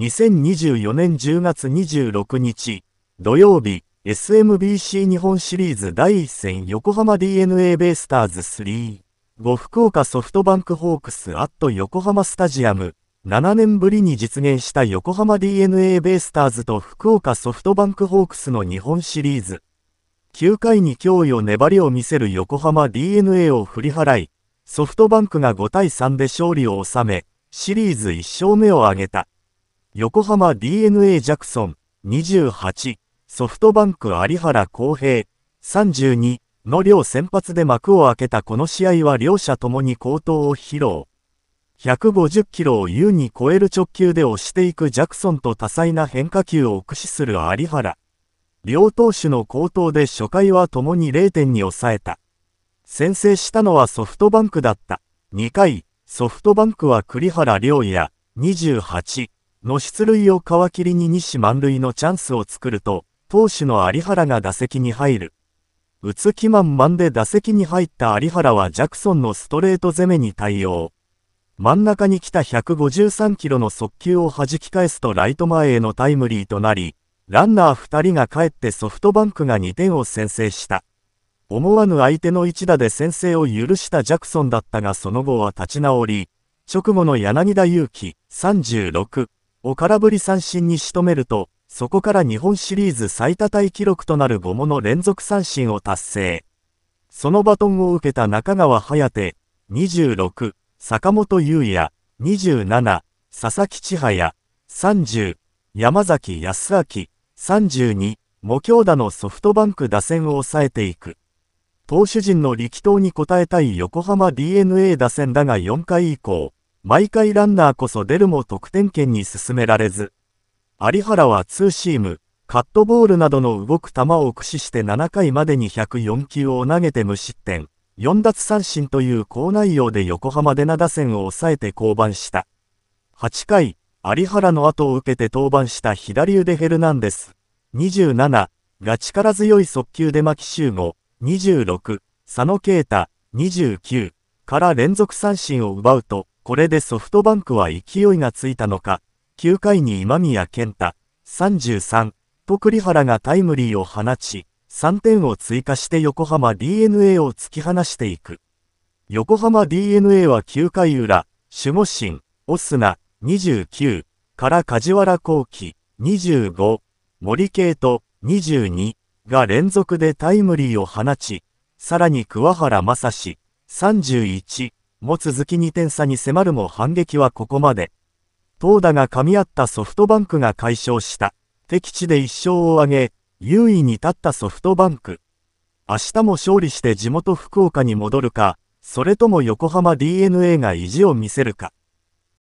2024年10月26日土曜日 SMBC 日本シリーズ第1戦横浜 DeNA ベイスターズ3 5福岡ソフトバンクホークスアット横浜スタジアム7年ぶりに実現した横浜 DeNA ベイスターズと福岡ソフトバンクホークスの日本シリーズ9回に脅威を粘りを見せる横浜 DeNA を振り払いソフトバンクが5対3で勝利を収めシリーズ1勝目を挙げた横浜 DNA ジャクソン28、ソフトバンク有原康平32の両先発で幕を開けたこの試合は両者ともに好投を披露。150キロを優に超える直球で押していくジャクソンと多彩な変化球を駆使する有原。両投手の好投で初回は共に0点に抑えた。先制したのはソフトバンクだった。2回、ソフトバンクは栗原良也、28。の出塁を皮切りに西満塁のチャンスを作ると、投手の有原が打席に入る。打つ気満々で打席に入った有原はジャクソンのストレート攻めに対応。真ん中に来た153キロの速球を弾き返すとライト前へのタイムリーとなり、ランナー2人が帰ってソフトバンクが2点を先制した。思わぬ相手の一打で先制を許したジャクソンだったがその後は立ち直り、直後の柳田悠樹。36、を空振り三振に仕留めると、そこから日本シリーズ最多タイ記録となる5もの連続三振を達成。そのバトンを受けた中川颯、26、坂本優也、27、佐々木千早、30、山崎康明、32、母兄田のソフトバンク打線を抑えていく。投手陣の力投に応えたい横浜 d n a 打線だが4回以降、毎回ランナーこそ出るも得点圏に進められず、有原はツーシーム、カットボールなどの動く球を駆使して7回までに104球を投げて無失点、4奪三振という好内容で横浜で7打線を抑えて降板した。8回、有原の後を受けて登板した左腕ヘルナンデス、27が力強い速球でき集合、26、佐野啓太、29から連続三振を奪うと、これでソフトバンクは勢いがついたのか、9回に今宮健太、33、と栗原がタイムリーを放ち、3点を追加して横浜 DeNA を突き放していく。横浜 DeNA は9回裏、守護神、オスナ、29、から梶原幸輝、25、森慶と22が連続でタイムリーを放ち、さらに桑原正史、31も続き2点差に迫るも反撃はここまで。投打が噛み合ったソフトバンクが解消した。敵地で1勝を挙げ、優位に立ったソフトバンク。明日も勝利して地元福岡に戻るか、それとも横浜 DeNA が意地を見せるか。